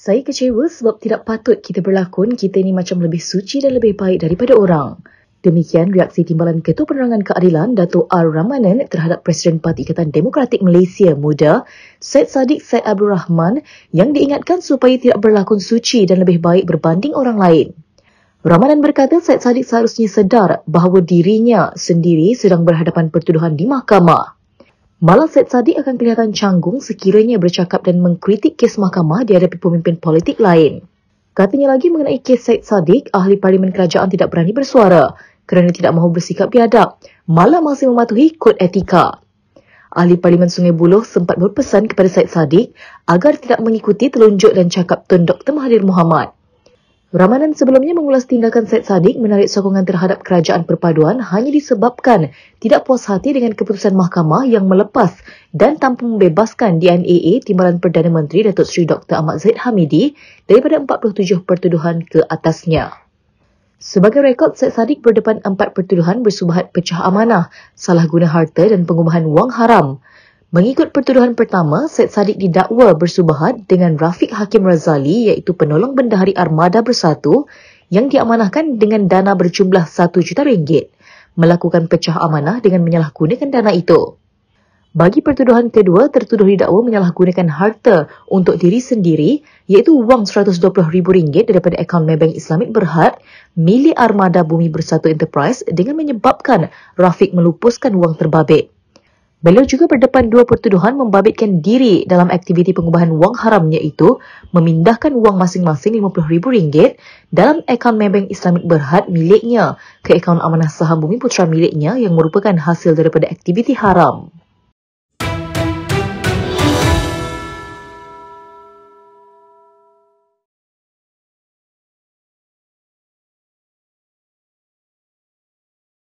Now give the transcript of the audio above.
Saya kecewa sebab tidak patut kita berlakon kita ni macam lebih suci dan lebih baik daripada orang. Demikian reaksi Timbalan Ketua Penerangan Keadilan Datuk R. Ramanan terhadap Presiden Parti Ikatan Demokratik Malaysia Muda Syed Saddiq Syed Abdul Rahman yang diingatkan supaya tidak berlakon suci dan lebih baik berbanding orang lain. Ramanan berkata Syed Saddiq seharusnya sedar bahawa dirinya sendiri sedang berhadapan pertuduhan di mahkamah. Malah Syed Saddiq akan kelihatan canggung sekiranya bercakap dan mengkritik kes mahkamah di dihadapi pemimpin politik lain. Katanya lagi mengenai kes Syed Saddiq, ahli parlimen kerajaan tidak berani bersuara kerana tidak mahu bersikap biadab, malah masih mematuhi kod etika. Ahli Parlimen Sungai Buloh sempat berpesan kepada Syed Saddiq agar tidak mengikuti telunjuk dan cakap Tun Dr. Mahathir Mohamad. Ramadan sebelumnya mengulas tindakan Syed Saddiq menarik sokongan terhadap kerajaan perpaduan hanya disebabkan tidak puas hati dengan keputusan mahkamah yang melepas dan tanpa membebaskan DNAA Timbalan Perdana Menteri Datuk Seri Dr. Ahmad Zaid Hamidi daripada 47 pertuduhan ke atasnya. Sebagai rekod, Syed Saddiq berdepan empat pertuduhan bersubahat pecah amanah, salah guna harta dan pengumahan wang haram. Mengikut pertuduhan pertama, Syed Saddiq didakwa bersubahat dengan Rafiq Hakim Razali iaitu penolong bendahari Armada Bersatu yang diamanahkan dengan dana berjumlah RM1 juta ringgit, melakukan pecah amanah dengan menyalahgunakan dana itu. Bagi pertuduhan kedua, tertuduh didakwa menyalahgunakan harta untuk diri sendiri iaitu wang RM120,000 daripada akaun Maybank Islamic Berhad milik Armada Bumi Bersatu Enterprise dengan menyebabkan Rafiq melupuskan wang terbabit. Beliau juga berdepan dua pertuduhan membabitkan diri dalam aktiviti pengubahan wang haramnya itu memindahkan wang masing-masing RM50,000 dalam akaun Maybank Islamik Berhad miliknya ke akaun amanah saham bumi putra miliknya yang merupakan hasil daripada aktiviti haram.